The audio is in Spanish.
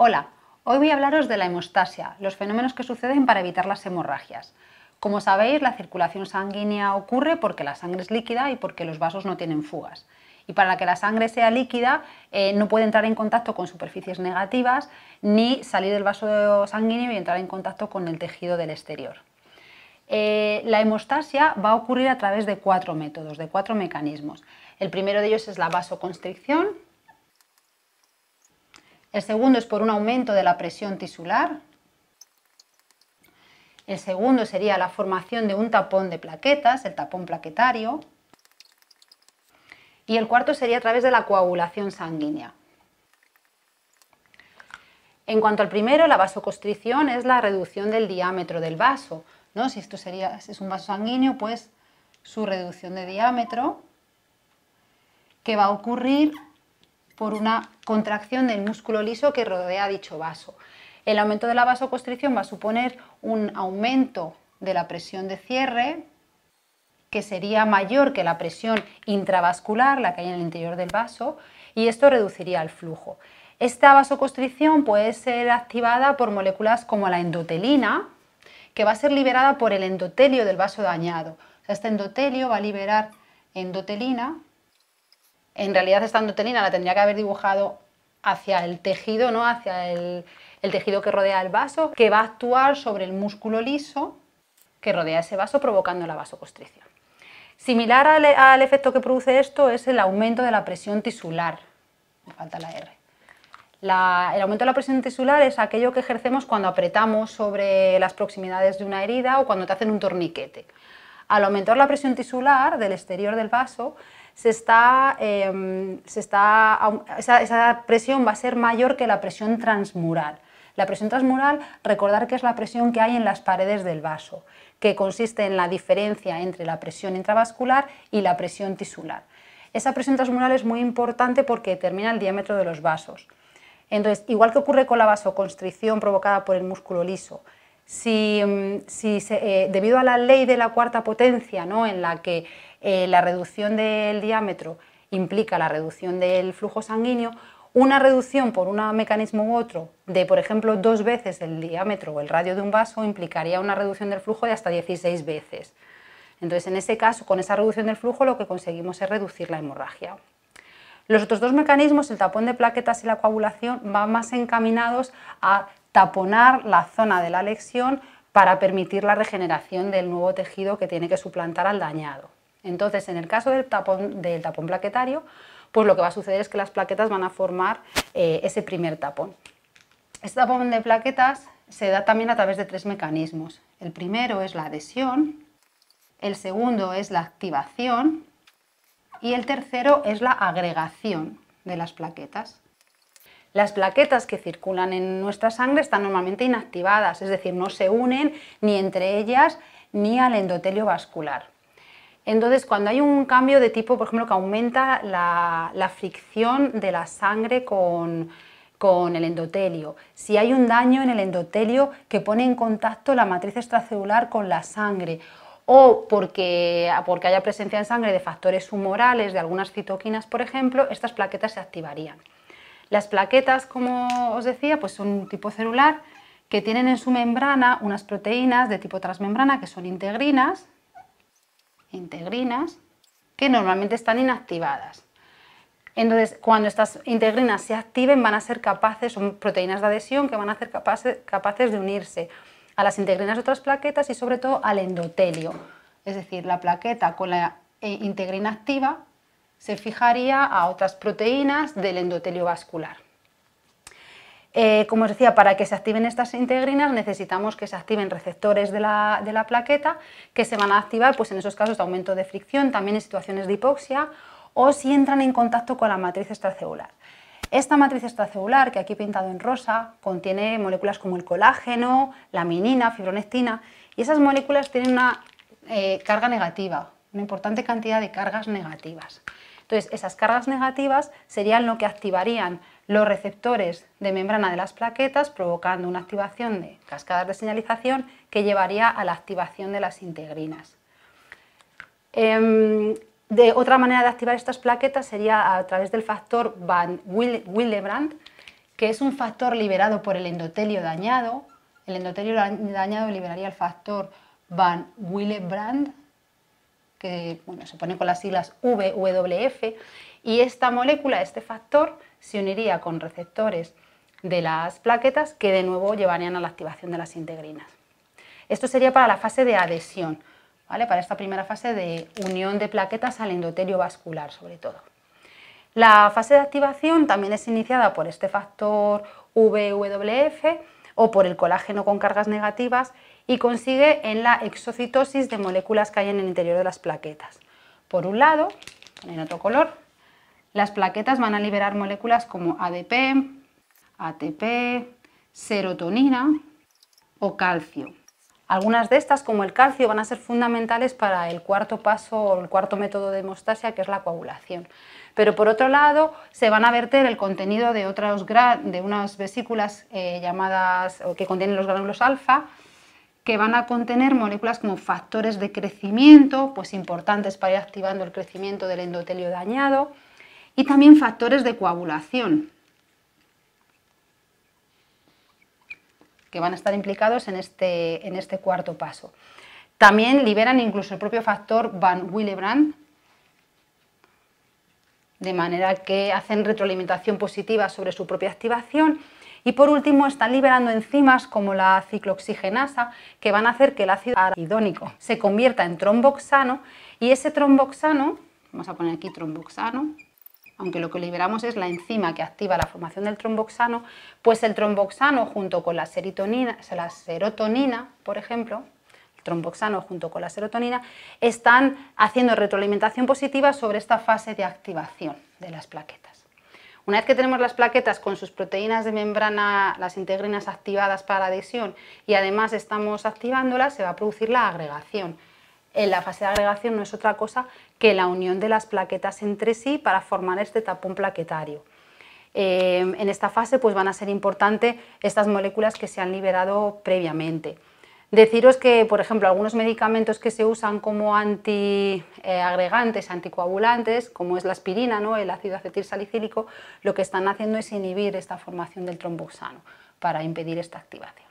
Hola, hoy voy a hablaros de la hemostasia, los fenómenos que suceden para evitar las hemorragias. Como sabéis, la circulación sanguínea ocurre porque la sangre es líquida y porque los vasos no tienen fugas. Y para que la sangre sea líquida, eh, no puede entrar en contacto con superficies negativas ni salir del vaso sanguíneo y entrar en contacto con el tejido del exterior. Eh, la hemostasia va a ocurrir a través de cuatro métodos, de cuatro mecanismos. El primero de ellos es la vasoconstricción, el segundo es por un aumento de la presión tisular. El segundo sería la formación de un tapón de plaquetas, el tapón plaquetario. Y el cuarto sería a través de la coagulación sanguínea. En cuanto al primero, la vasoconstricción es la reducción del diámetro del vaso. ¿no? Si esto sería, es un vaso sanguíneo, pues su reducción de diámetro que va a ocurrir por una contracción del músculo liso que rodea dicho vaso. El aumento de la vasoconstricción va a suponer un aumento de la presión de cierre que sería mayor que la presión intravascular, la que hay en el interior del vaso, y esto reduciría el flujo. Esta vasoconstricción puede ser activada por moléculas como la endotelina, que va a ser liberada por el endotelio del vaso dañado. este endotelio va a liberar endotelina en realidad esta endotelina la tendría que haber dibujado hacia el tejido, ¿no? hacia el, tejido que rodea el vaso, que va a actuar sobre el músculo liso que rodea ese vaso provocando la vasoconstricción. Similar al, efecto que produce esto es el aumento de la presión tisular. Me falta la R. el aumento de la presión tisular es aquello que ejercemos cuando apretamos sobre las proximidades de una herida o cuando te hacen un torniquete al aumentar la presión tisular del exterior del vaso, em, esa, esa presión va a ser mayor que la presión transmural. La presión transmural, recordar que es la presión que hay en las paredes del vaso, que consiste en la diferencia entre la presión intravascular y la presión tisular. Esa presión transmural es muy importante porque determina el diámetro de los vasos. Entonces, igual que ocurre con la vasoconstricción provocada por el músculo liso, si, mm, eh, debido a la ley de la cuarta potencia, ¿no? en la que eh, la reducción del diámetro implica la reducción del flujo sanguíneo, una reducción por un mecanismo u otro de, por ejemplo, dos veces el diámetro o el radio de un vaso implicaría una reducción del flujo de hasta 16 veces. Entonces, en ese caso, con esa reducción del flujo lo que conseguimos es reducir la hemorragia. Los otros dos mecanismos, el tapón de plaquetas y la coagulación, van más encaminados a taponar la zona de la lesión para permitir la regeneración del nuevo tejido que tiene que suplantar al dañado. Entonces, en el caso del tapón, plaquetario, pues lo que va a suceder es que las plaquetas van a formar eh, ese primer tapón. Este tapón de plaquetas se da también a través de tres mecanismos. El primero es la adhesión, el segundo es la activación y el tercero es la agregación de las plaquetas. Las plaquetas que circulan en nuestra sangre están normalmente inactivadas, es decir, no se unen ni entre ellas ni al endotelio vascular. Entonces, cuando hay un cambio de tipo, por ejemplo, que aumenta la, fricción de la sangre con, con el endotelio, si hay un daño en el endotelio que pone en contacto la matriz extracelular con la sangre o porque, porque haya presencia en sangre de factores humorales, de algunas citoquinas, por ejemplo, estas plaquetas se activarían. Las plaquetas, como os decía, pues son un tipo celular que tienen en su membrana unas proteínas de tipo transmembrana que son integrinas, integrinas, que normalmente están inactivadas. Entonces, cuando estas integrinas se activen, van a ser capaces, son proteínas de adhesión que van a ser capaces de unirse a las integrinas de otras plaquetas y sobre todo al endotelio. Es decir, la plaqueta con la eh, integrina activa se fijaría a otras proteínas del endotelio vascular. Eh, como os decía, para que se activen estas integrinas necesitamos que se activen receptores de la, de la, plaqueta que se van a activar pues, en esos casos de aumento de fricción, también en situaciones de hipoxia o si entran en contacto con la matriz extracelular. Esta matriz extracelular, que aquí he pintado en rosa, contiene moléculas como el colágeno, la laminina, fibronectina, y esas moléculas tienen una eh, carga negativa, una importante cantidad de cargas negativas. Entonces, esas cargas negativas serían lo que activarían los receptores de membrana de las plaquetas, provocando una activación de cascadas de señalización que llevaría a la activación de las integrinas. Em, de otra manera de activar estas plaquetas sería a través del factor Van Willebrand, que es un factor liberado por el endotelio dañado. El endotelio dañado liberaría el factor Van Willebrand, que se pone con las siglas VWF, y esta molécula, este factor, se uniría con receptores de las plaquetas que de nuevo llevarían a la activación de las integrinas. Esto sería para la fase de adhesión. Para esta primera fase de unión de plaquetas al endotelio vascular, sobre todo. La fase de activación también es iniciada por este factor VWF o por el colágeno con cargas negativas y consigue en la exocitosis de moléculas que hay en el interior de las plaquetas. Por un lado, en otro color, las plaquetas van a liberar moléculas como ADP, ATP, serotonina o calcio. Algunas de estas, como el calcio, van a ser fundamentales para el cuarto paso o el cuarto método de hemostasia, que es la coagulación. Pero por otro lado, se van a verter el contenido de, de unas vesículas eh, llamadas que contienen los gránulos alfa, que van a contener moléculas como factores de crecimiento, pues importantes para ir activando el crecimiento del endotelio dañado, y también factores de coagulación, que van a estar implicados en este, en este cuarto paso. También liberan incluso el propio factor Van Willebrand, de manera que hacen retroalimentación positiva sobre su propia activación. Y por último, están liberando enzimas como la ciclooxigenasa que van a hacer que el ácido aridónico se convierta en tromboxano y ese tromboxano, vamos a poner aquí tromboxano, aunque lo que liberamos es la enzima que activa la formación del tromboxano, pues el tromboxano junto con la, serotonina, la serotonina por ejemplo, el tromboxano junto con la serotonina, están haciendo retroalimentación positiva sobre esta fase de activación de las plaquetas. Una vez que tenemos las plaquetas con sus proteínas de membrana, las integrinas activadas para la adhesión y además estamos activándolas, se va a producir la agregación en eh, la fase de agregación no es otra cosa que la unión de las plaquetas entre sí para formar este tapón plaquetario. Eh, en esta fase pues, van a ser importantes estas moléculas que se han liberado previamente. Deciros que, por ejemplo, algunos medicamentos que se usan como antiagregantes, anticoagulantes, como es la aspirina, ¿no? el ácido acetil salicílico, lo que están haciendo es inhibir esta formación del tromboxano para impedir esta activación.